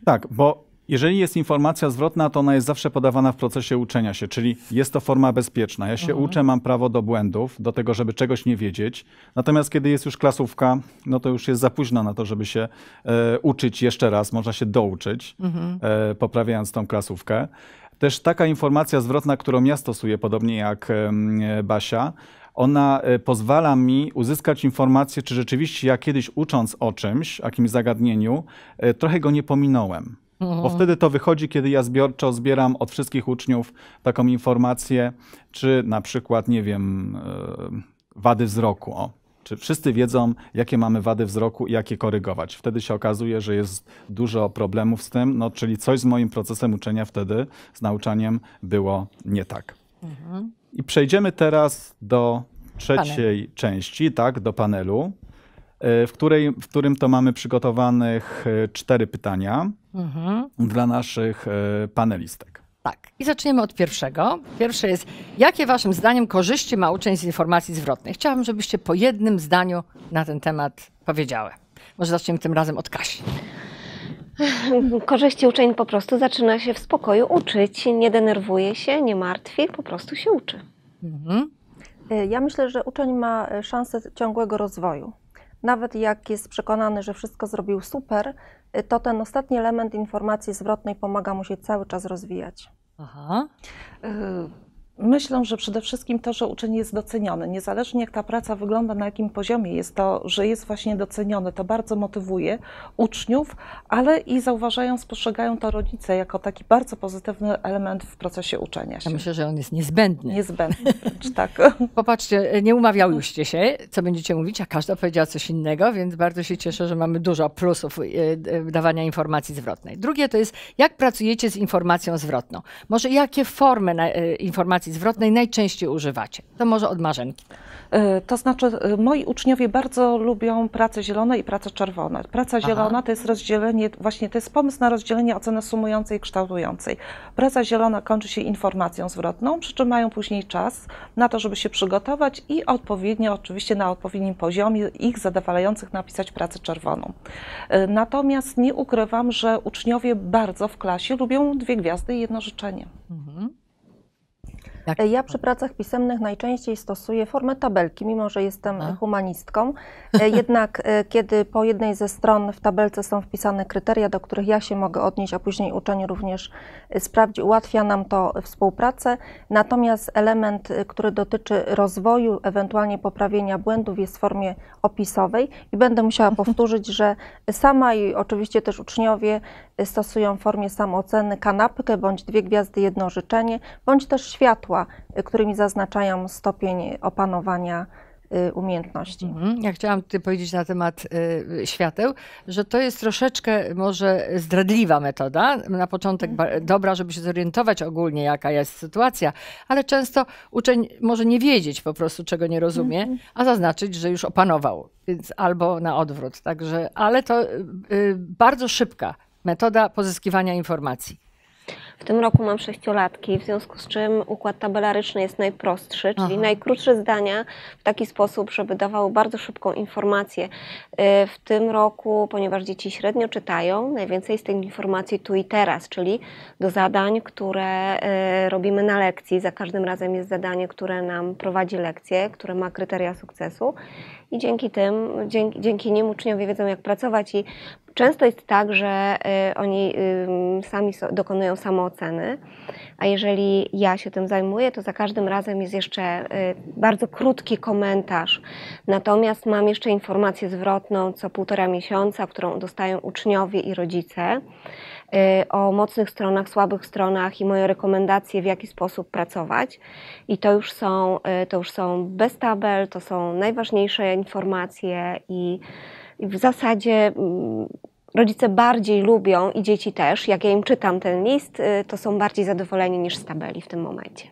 Tak, bo jeżeli jest informacja zwrotna, to ona jest zawsze podawana w procesie uczenia się, czyli jest to forma bezpieczna. Ja się mhm. uczę, mam prawo do błędów, do tego, żeby czegoś nie wiedzieć. Natomiast kiedy jest już klasówka, no to już jest za późno na to, żeby się e, uczyć jeszcze raz. Można się douczyć, mhm. e, poprawiając tą klasówkę. Też taka informacja zwrotna, którą ja stosuję, podobnie jak e, Basia, ona e, pozwala mi uzyskać informację, czy rzeczywiście ja kiedyś ucząc o czymś, o jakimś zagadnieniu, e, trochę go nie pominąłem. Bo mhm. wtedy to wychodzi, kiedy ja zbiorczo zbieram od wszystkich uczniów taką informację, czy na przykład, nie wiem, e, wady wzroku. O. Czy wszyscy wiedzą, jakie mamy wady wzroku i jakie korygować? Wtedy się okazuje, że jest dużo problemów z tym, no, czyli coś z moim procesem uczenia wtedy, z nauczaniem było nie tak. Mhm. I przejdziemy teraz do trzeciej Panel. części, tak, do panelu. E, w, której, w którym to mamy przygotowanych e, cztery pytania mhm. dla naszych e, panelistek. Tak, i zaczniemy od pierwszego. Pierwsze jest, jakie Waszym zdaniem korzyści ma uczeń z informacji zwrotnej? Chciałabym, żebyście po jednym zdaniu na ten temat powiedziały. Może zaczniemy tym razem od Kasi. Korzyści uczeń po prostu zaczyna się w spokoju uczyć, nie denerwuje się, nie martwi, po prostu się uczy. Mhm. Ja myślę, że uczeń ma szansę ciągłego rozwoju. Nawet jak jest przekonany, że wszystko zrobił super, y, to ten ostatni element informacji zwrotnej pomaga mu się cały czas rozwijać. Aha. Y Myślę, że przede wszystkim to, że uczeń jest doceniony, niezależnie jak ta praca wygląda, na jakim poziomie jest to, że jest właśnie doceniony, to bardzo motywuje uczniów, ale i zauważają, spostrzegają to rodzice jako taki bardzo pozytywny element w procesie uczenia się. Ja myślę, że on jest niezbędny. Niezbędny, wręcz tak. Popatrzcie, nie umawiałyście się, co będziecie mówić, a każda powiedziała coś innego, więc bardzo się cieszę, że mamy dużo plusów e, e, dawania informacji zwrotnej. Drugie to jest, jak pracujecie z informacją zwrotną? Może jakie formy e, informacji zwrotnej najczęściej używacie? To może od Marzenki. E, to znaczy, e, moi uczniowie bardzo lubią prace zielone i prace czerwone. Praca Aha. zielona to jest rozdzielenie, właśnie to jest pomysł na rozdzielenie oceny sumującej i kształtującej. Praca zielona kończy się informacją zwrotną, przy czym mają później czas na to, żeby się przygotować i odpowiednio, oczywiście na odpowiednim poziomie ich zadowalających napisać pracę czerwoną. E, natomiast nie ukrywam, że uczniowie bardzo w klasie lubią dwie gwiazdy i jedno życzenie. Mhm. Jak? Ja przy pracach pisemnych najczęściej stosuję formę tabelki, mimo że jestem A? humanistką. E, jednak e, kiedy po jednej ze stron w tabelce są wpisane kryteria, do których ja się mogę odnieść, a później uczeń również e, sprawdzi, ułatwia nam to współpracę. Natomiast element, który dotyczy rozwoju, ewentualnie poprawienia błędów, jest w formie opisowej i będę musiała powtórzyć, że sama i oczywiście też uczniowie stosują w formie samooceny kanapkę bądź dwie gwiazdy, jedno życzenie, bądź też światło światła, y, którymi zaznaczają stopień opanowania y, umiejętności. Mhm. Ja chciałam tutaj powiedzieć na temat y, świateł, że to jest troszeczkę może zdradliwa metoda. Na początek mhm. dobra, żeby się zorientować ogólnie, jaka jest sytuacja, ale często uczeń może nie wiedzieć po prostu, czego nie rozumie, mhm. a zaznaczyć, że już opanował, więc albo na odwrót. Także, ale to bardzo szybka metoda pozyskiwania informacji. W tym roku mam sześciolatki, w związku z czym układ tabelaryczny jest najprostszy, czyli Aha. najkrótsze zdania w taki sposób, żeby dawały bardzo szybką informację. Y, w tym roku, ponieważ dzieci średnio czytają, najwięcej z tych informacji tu i teraz, czyli do zadań, które y, robimy na lekcji. Za każdym razem jest zadanie, które nam prowadzi lekcję, które ma kryteria sukcesu i dzięki tym, dzięki, dzięki nim uczniowie wiedzą jak pracować i Często jest tak, że y, oni y, sami dokonują samooceny, a jeżeli ja się tym zajmuję, to za każdym razem jest jeszcze y, bardzo krótki komentarz. Natomiast mam jeszcze informację zwrotną co półtora miesiąca, którą dostają uczniowie i rodzice o mocnych stronach, słabych stronach i moje rekomendacje, w jaki sposób pracować. I to już są, to już są bez tabel, to są najważniejsze informacje i w zasadzie mm, rodzice bardziej lubią i dzieci też, jak ja im czytam ten list, y, to są bardziej zadowoleni niż z tabeli w tym momencie.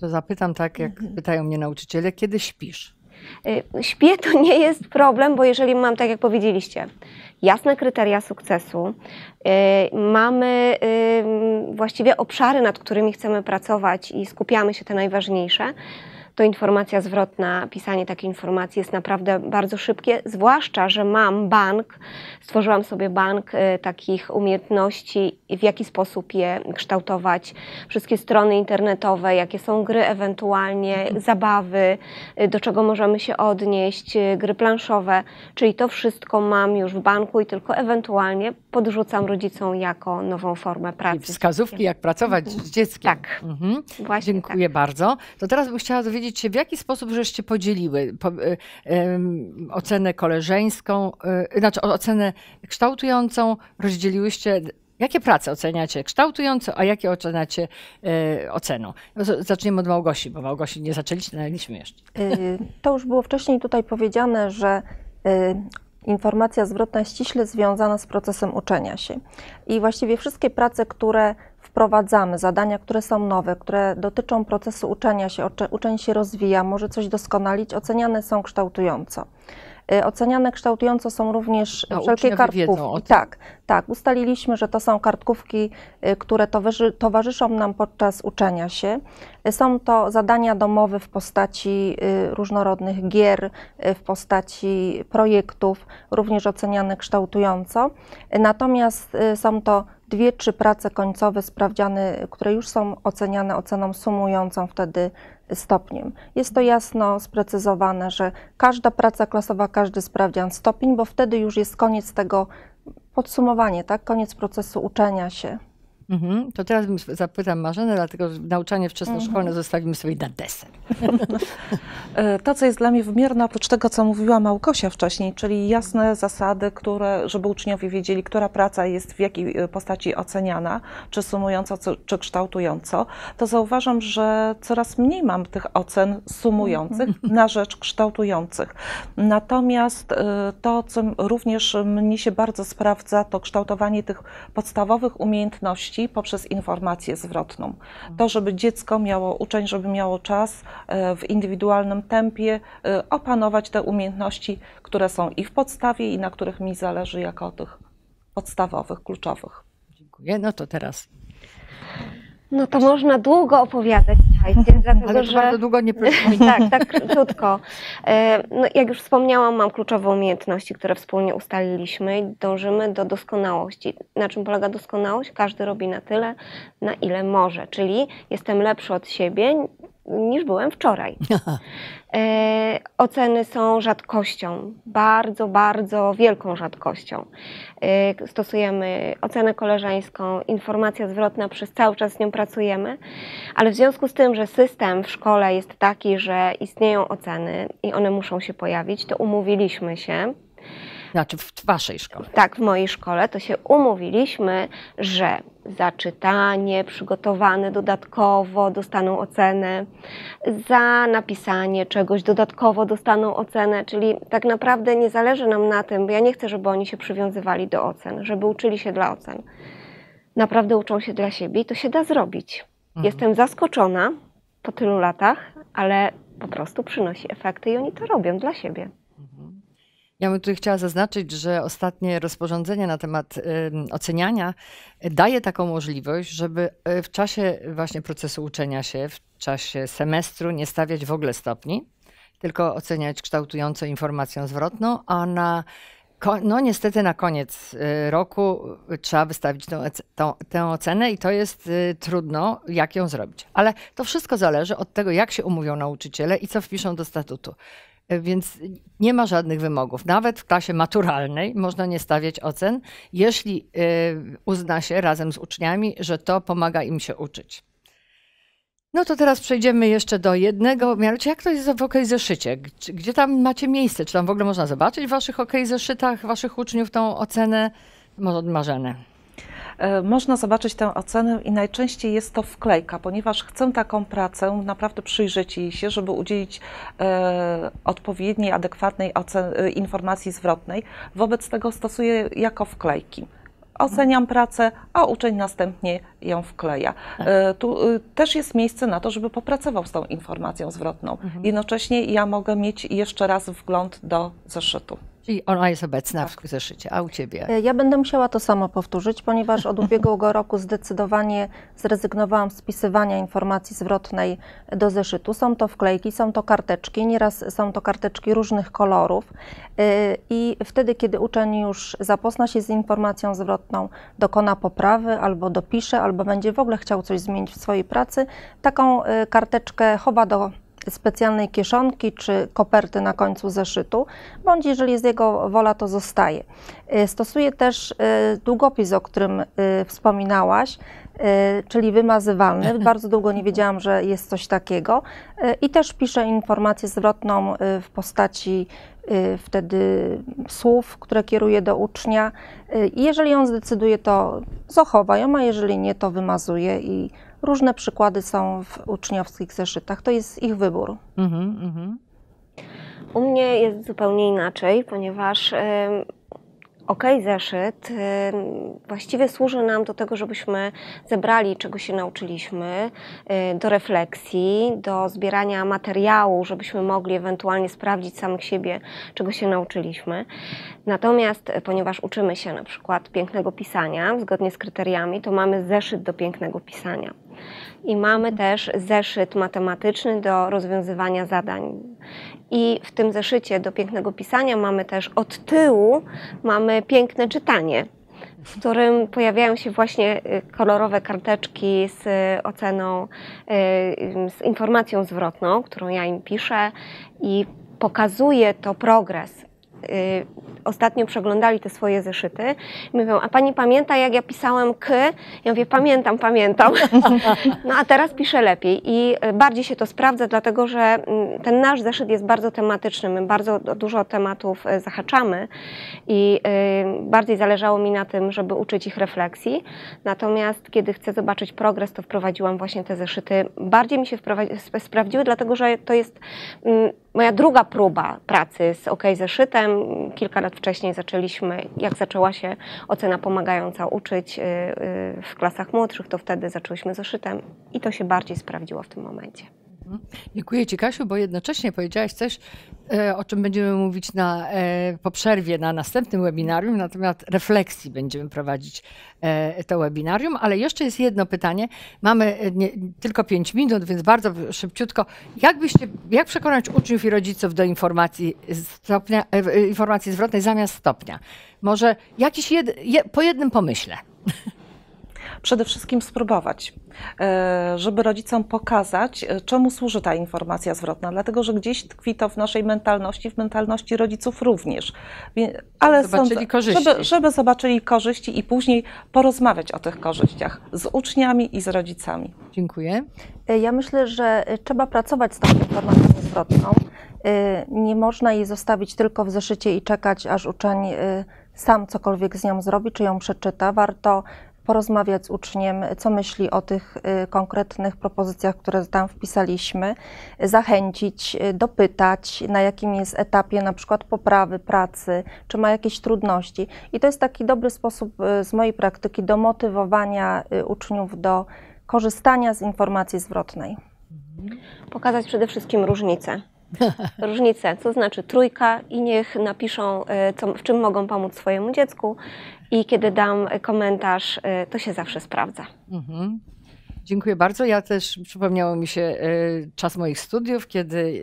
To zapytam tak, jak mhm. pytają mnie nauczyciele, kiedy śpisz? Y, śpię to nie jest problem, bo jeżeli mam, tak jak powiedzieliście, jasne kryteria sukcesu, y, mamy właściwie obszary, nad którymi chcemy pracować i skupiamy się te najważniejsze, to informacja zwrotna, pisanie takiej informacji jest naprawdę bardzo szybkie, zwłaszcza, że mam bank, stworzyłam sobie bank y, takich umiejętności, w jaki sposób je kształtować, wszystkie strony internetowe, jakie są gry ewentualnie, mhm. zabawy, y, do czego możemy się odnieść, y, gry planszowe, czyli to wszystko mam już w banku i tylko ewentualnie podrzucam rodzicom jako nową formę pracy. I wskazówki, jak pracować z mhm. dzieckiem. Tak, mhm. właśnie Dziękuję tak. bardzo. To teraz bym chciała dowiedzieć dowiedzieć się, w jaki sposób żeście podzieliły po, y, y, ocenę koleżeńską, y, znaczy ocenę kształtującą, rozdzieliłyście. Jakie prace oceniacie kształtującą, a jakie oceniacie e, oceną? No zaczniemy od Małgosi, bo Małgosi nie zaczęliśmy, nagliśmy jeszcze. E, to już było wcześniej tutaj powiedziane, że e, informacja zwrotna ściśle związana z procesem uczenia się. I właściwie wszystkie prace, które wprowadzamy zadania, które są nowe, które dotyczą procesu uczenia się, uczeń się rozwija, może coś doskonalić, oceniane są kształtująco. Y, oceniane kształtująco są również y, no, wszelkie kartkówki. Tak, tak. Ustaliliśmy, że to są kartkówki, y, które towarzy, towarzyszą nam podczas uczenia się. Są to zadania domowe w postaci różnorodnych gier, w postaci projektów, również oceniane kształtująco. Natomiast są to dwie, trzy prace końcowe, sprawdziane, które już są oceniane oceną sumującą wtedy stopniem. Jest to jasno sprecyzowane, że każda praca klasowa, każdy sprawdzian stopień, bo wtedy już jest koniec tego podsumowanie, tak? koniec procesu uczenia się. Mhm. To teraz bym zapytam Marzenę, dlatego że nauczanie wczesnoszkolne mhm. zostawimy sobie na deser. E, to, co jest dla mnie wymierne, oprócz tego, co mówiła Małgosia wcześniej, czyli jasne zasady, które, żeby uczniowie wiedzieli, która praca jest w jakiej e, postaci oceniana, czy sumująco, czy kształtująco, to zauważam, że coraz mniej mam tych ocen sumujących mhm. na rzecz kształtujących. Natomiast e, to, co również mnie się bardzo sprawdza, to kształtowanie tych podstawowych umiejętności, poprzez informację zwrotną. To, żeby dziecko miało, uczeń, żeby miało czas e, w indywidualnym tempie e, opanować te umiejętności, które są i w podstawie, i na których mi zależy jako tych podstawowych, kluczowych. Dziękuję. No to teraz no to można długo opowiadać, słuchajcie, dlatego Ale to że... bardzo długo nie Tak, tak krótko. E, no, jak już wspomniałam, mam kluczowe umiejętności, które wspólnie ustaliliśmy i dążymy do doskonałości. Na czym polega doskonałość? Każdy robi na tyle, na ile może, czyli jestem lepszy od siebie, niż byłem wczoraj. E, oceny są rzadkością, bardzo, bardzo wielką rzadkością. E, stosujemy ocenę koleżeńską, informacja zwrotna, przez cały czas z nią pracujemy, ale w związku z tym, że system w szkole jest taki, że istnieją oceny i one muszą się pojawić, to umówiliśmy się znaczy w waszej szkole. Tak, w mojej szkole to się umówiliśmy, że za czytanie przygotowane dodatkowo dostaną ocenę, za napisanie czegoś dodatkowo dostaną ocenę, czyli tak naprawdę nie zależy nam na tym, bo ja nie chcę, żeby oni się przywiązywali do ocen, żeby uczyli się dla ocen. Naprawdę uczą się dla siebie i to się da zrobić. Mhm. Jestem zaskoczona po tylu latach, ale po prostu przynosi efekty i oni to robią dla siebie. Mhm. Ja bym tutaj chciała zaznaczyć, że ostatnie rozporządzenie na temat oceniania daje taką możliwość, żeby e, w czasie właśnie procesu uczenia się, w czasie semestru nie stawiać w ogóle stopni, tylko oceniać kształtującą informacją zwrotną, a na no niestety na koniec e, roku trzeba wystawić tą, tę ocenę i to jest e, trudno, jak ją zrobić. Ale to wszystko zależy od tego, jak się umówią nauczyciele i co wpiszą do statutu. Więc nie ma żadnych wymogów. Nawet w klasie maturalnej można nie stawiać ocen, jeśli y, uzna się razem z uczniami, że to pomaga im się uczyć. No to teraz przejdziemy jeszcze do jednego Mianowicie, Jak to jest w okej zeszycie? Gdzie tam macie miejsce? Czy tam w ogóle można zobaczyć w waszych okej zeszytach, waszych uczniów tą ocenę? Marzenę. E, można zobaczyć tę ocenę i najczęściej jest to wklejka, ponieważ chcę taką pracę naprawdę przyjrzeć jej się, żeby udzielić e, odpowiedniej, adekwatnej ocen, e, informacji zwrotnej. Wobec tego stosuję jako wklejki oceniam pracę, a uczeń następnie ją wkleja. Tak. Tu też jest miejsce na to, żeby popracował z tą informacją zwrotną. Mhm. Jednocześnie ja mogę mieć jeszcze raz wgląd do zeszytu. I ona jest obecna tak. w zeszycie, a u Ciebie? E, ja będę musiała to samo powtórzyć, ponieważ od ubiegłego roku zdecydowanie zrezygnowałam z pisywania informacji zwrotnej do zeszytu. Są to wklejki, są to karteczki, nieraz są to karteczki różnych kolorów e, i wtedy, kiedy uczeń już zapozna się z informacją zwrotną, dokona poprawy albo dopisze, albo będzie w ogóle chciał coś zmienić w swojej pracy, taką e, karteczkę chowa do specjalnej kieszonki czy koperty na końcu zeszytu, bądź jeżeli jest jego wola, to zostaje. Y, Stosuję też y, długopis, o którym y, wspominałaś, czyli wymazywalny. Bardzo długo nie wiedziałam, że jest coś takiego. I też piszę informację zwrotną w postaci wtedy słów, które kieruję do ucznia. Jeżeli on zdecyduje, to zachowa ją, a jeżeli nie, to wymazuje i Różne przykłady są w uczniowskich zeszytach, to jest ich wybór. Mm -hmm, mm -hmm. U mnie jest zupełnie inaczej, ponieważ OK zeszyt y, właściwie służy nam do tego, żebyśmy zebrali, czego się nauczyliśmy, y, do refleksji, do zbierania materiału, żebyśmy mogli ewentualnie sprawdzić samych siebie, czego się nauczyliśmy. Natomiast y, ponieważ uczymy się na przykład pięknego pisania zgodnie z kryteriami, to mamy zeszyt do pięknego pisania. I mamy też zeszyt matematyczny do rozwiązywania zadań. I w tym zeszycie do pięknego pisania mamy też od tyłu mamy piękne czytanie, w którym pojawiają się właśnie y, kolorowe karteczki z y, oceną, y, z informacją zwrotną, którą ja im piszę i pokazuje to progres Y, ostatnio przeglądali te swoje zeszyty, mówią, a pani pamięta jak ja pisałem k? Ja mówię, pamiętam, pamiętam. No a teraz piszę lepiej i y, bardziej się to sprawdza, dlatego że mm, ten nasz zeszyt jest bardzo tematyczny, my bardzo dużo tematów y, zahaczamy i bardziej zależało mi na tym, żeby uczyć ich refleksji. Natomiast kiedy chcę zobaczyć progres, to wprowadziłam właśnie te zeszyty. Bardziej mi się sprawdziły, dlatego że to jest mm, moja druga próba pracy z OK Zeszytem. Kilka lat wcześniej zaczęliśmy, jak zaczęła się ocena pomagająca uczyć y, y, w klasach młodszych, to wtedy zaczęliśmy zeszytem i to się bardziej sprawdziło w tym momencie. Dziękuję Ci, Kasiu, bo jednocześnie powiedziałaś coś, e, o czym będziemy mówić na, e, po przerwie na następnym webinarium, na temat refleksji będziemy prowadzić e, to webinarium, ale jeszcze jest jedno pytanie. Mamy nie, tylko 5 minut, więc bardzo szybciutko. Jak, byście, jak przekonać uczniów i rodziców do informacji, stopnia, informacji zwrotnej zamiast stopnia? Może jakiś jed, po jednym pomyśle. Przede wszystkim spróbować. E, żeby rodzicom pokazać, e, czemu służy ta informacja zwrotna, dlatego że gdzieś tkwi to w naszej mentalności, w mentalności rodziców również. Ale zobaczyli sąd, korzyści. Żeby, żeby zobaczyli korzyści i później porozmawiać o tych korzyściach z uczniami i z rodzicami. Dziękuję. E, ja myślę, że trzeba pracować z tą informacją zwrotną. Nie można jej zostawić tylko w zeszycie i czekać, aż uczeń sam cokolwiek z nią zrobi, czy ją przeczyta. Warto porozmawiać z uczniem, co myśli o tych y, konkretnych propozycjach, które tam wpisaliśmy, zachęcić, y, dopytać, na jakim jest etapie na przykład poprawy pracy, czy ma jakieś trudności. I to jest taki dobry sposób y, z mojej praktyki do motywowania uczniów do korzystania z informacji zwrotnej. Pokazać przede wszystkim różnice różnicę, co znaczy trójka i niech napiszą, e, co, w czym mogą pomóc swojemu dziecku i kiedy dam komentarz, e, to się zawsze sprawdza. Mhm. Dziękuję bardzo. Ja też przypomniało mi się e, czas moich studiów, kiedy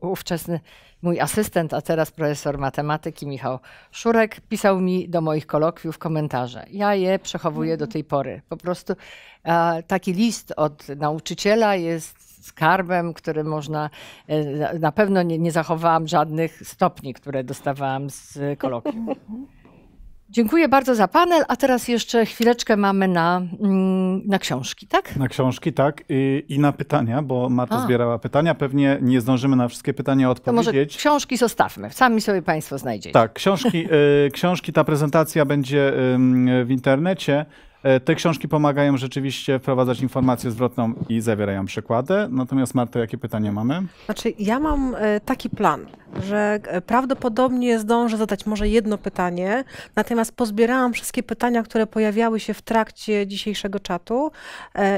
ówczesny mój asystent, a teraz profesor matematyki Michał Szurek, pisał mi do moich kolokwiów komentarze. Ja je przechowuję do tej pory. Po prostu taki list od nauczyciela jest skarbem, który można. E, na pewno nie, nie zachowałam żadnych stopni, które dostawałam z kolokwium. Dziękuję bardzo za panel, a teraz jeszcze chwileczkę mamy na, mm, na książki, tak? Na książki, tak. I, i na pytania, bo Marta a. zbierała pytania. Pewnie nie zdążymy na wszystkie pytania odpowiedzieć. To może książki zostawmy, sami sobie Państwo znajdziecie. Tak, książki, e, książki ta prezentacja będzie w internecie. E, te książki pomagają rzeczywiście wprowadzać informację zwrotną i zawierają przykłady. Natomiast Marta, jakie pytanie mamy? Znaczy, ja mam e, taki plan, że e, prawdopodobnie zdążę zadać może jedno pytanie, natomiast pozbierałam wszystkie pytania, które pojawiały się w trakcie dzisiejszego czatu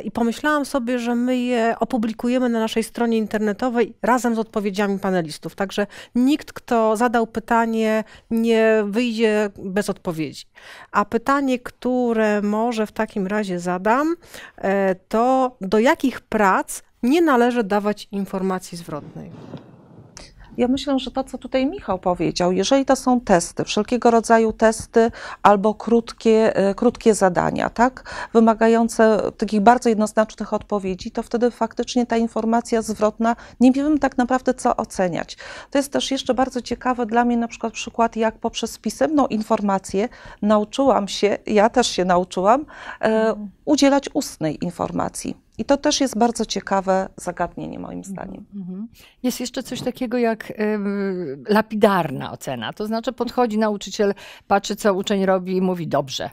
i pomyślałam sobie, że my je opublikujemy na naszej stronie internetowej razem z odpowiedziami panelistów. Także nikt, kto zadał pytanie, nie wyjdzie bez odpowiedzi. A pytanie, które może w takim razie zadam, e, to do jakich prac nie należy dawać informacji zwrotnej? Ja myślę, że to, co tutaj Michał powiedział, jeżeli to są testy, wszelkiego rodzaju testy albo krótkie, e, krótkie zadania, tak, wymagające takich bardzo jednoznacznych odpowiedzi, to wtedy faktycznie ta informacja zwrotna, nie wiem tak naprawdę, co oceniać. To jest też jeszcze bardzo ciekawe dla mnie na przykład przykład, jak poprzez pisemną informację nauczyłam się, ja też się nauczyłam, e, mhm. udzielać ustnej informacji. I to też jest bardzo ciekawe zagadnienie, moim mhm, zdaniem. Mhm. Jest jeszcze coś takiego jak lapidarna ocena. To znaczy, podchodzi nauczyciel, patrzy, co uczeń robi i mówi dobrze,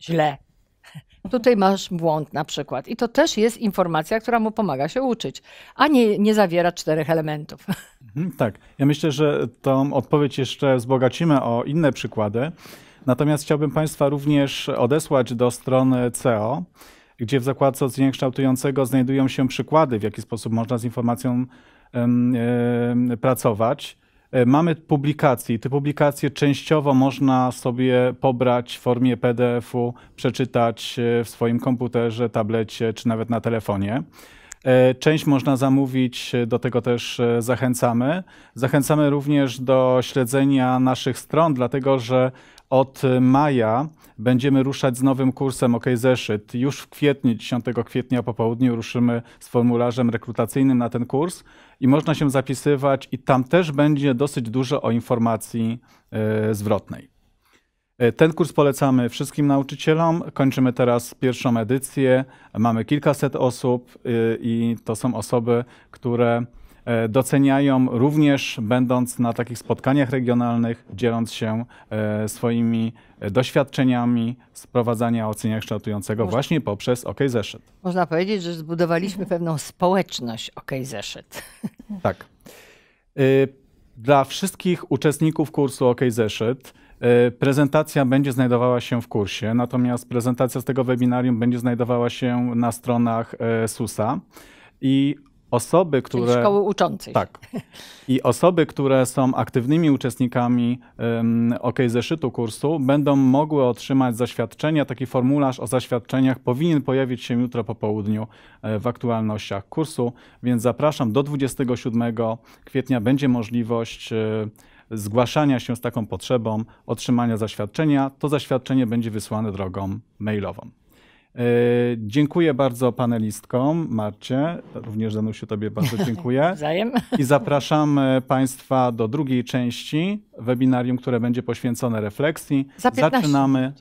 źle. Tutaj masz błąd na przykład. I to też jest informacja, która mu pomaga się uczyć, a nie, nie zawiera czterech elementów. Mhm, tak. Ja myślę, że tą odpowiedź jeszcze wzbogacimy o inne przykłady. Natomiast chciałbym Państwa również odesłać do strony CO gdzie w zakładce ocenienia kształtującego znajdują się przykłady, w jaki sposób można z informacją pracować. E, mamy publikacje te publikacje częściowo można sobie pobrać w formie PDF-u, przeczytać e, w swoim komputerze, tablecie czy nawet na telefonie. E, część można zamówić, do tego też zachęcamy. Zachęcamy również do śledzenia naszych stron, dlatego że od maja będziemy ruszać z nowym kursem OK Zeszyt. Już w kwietniu, 10 kwietnia po południu ruszymy z formularzem rekrutacyjnym na ten kurs i można się zapisywać i tam też będzie dosyć dużo o informacji y, zwrotnej. E, ten kurs polecamy wszystkim nauczycielom. Kończymy teraz pierwszą edycję. Mamy kilkaset osób y, i to są osoby, które E, doceniają również będąc na takich spotkaniach regionalnych, dzieląc się e, swoimi e, doświadczeniami sprowadzania ocenia kształtującego Można... właśnie poprzez OK Zeszyt. Można powiedzieć, że zbudowaliśmy pewną społeczność OK Zeszyt. Tak. Dla wszystkich uczestników kursu OK Zeszyt Prezentacja będzie znajdowała się w kursie, natomiast prezentacja z tego webinarium będzie znajdowała się na stronach SUSA. I osoby, które. Czyli szkoły uczącej. Tak. I osoby, które są aktywnymi uczestnikami um, OK zeszytu kursu, będą mogły otrzymać zaświadczenia. Taki formularz o zaświadczeniach powinien pojawić się jutro po południu e, w aktualnościach kursu, więc zapraszam do 27 kwietnia będzie możliwość e, zgłaszania się z taką potrzebą otrzymania zaświadczenia. To zaświadczenie będzie wysłane drogą mailową. E, dziękuję bardzo panelistkom, Marcie, również Danusiu Tobie bardzo dziękuję. Wzajem. I zapraszam e, Państwa do drugiej części webinarium, które będzie poświęcone refleksji. Zaczynamy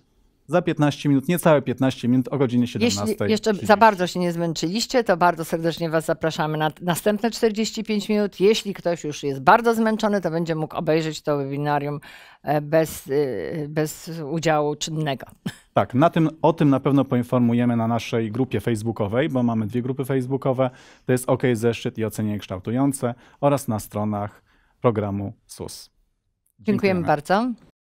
za 15 minut, niecałe 15 minut o godzinie 17. Jeśli jeszcze 30. za bardzo się nie zmęczyliście, to bardzo serdecznie Was zapraszamy na następne 45 minut. Jeśli ktoś już jest bardzo zmęczony, to będzie mógł obejrzeć to webinarium e, bez, e, bez udziału czynnego. Tak, na tym, o tym na pewno poinformujemy na naszej grupie facebookowej, bo mamy dwie grupy facebookowe. To jest OK Zeszczyt i Ocenienie Kształtujące oraz na stronach programu SUS. Dziękujemy, Dziękujemy bardzo.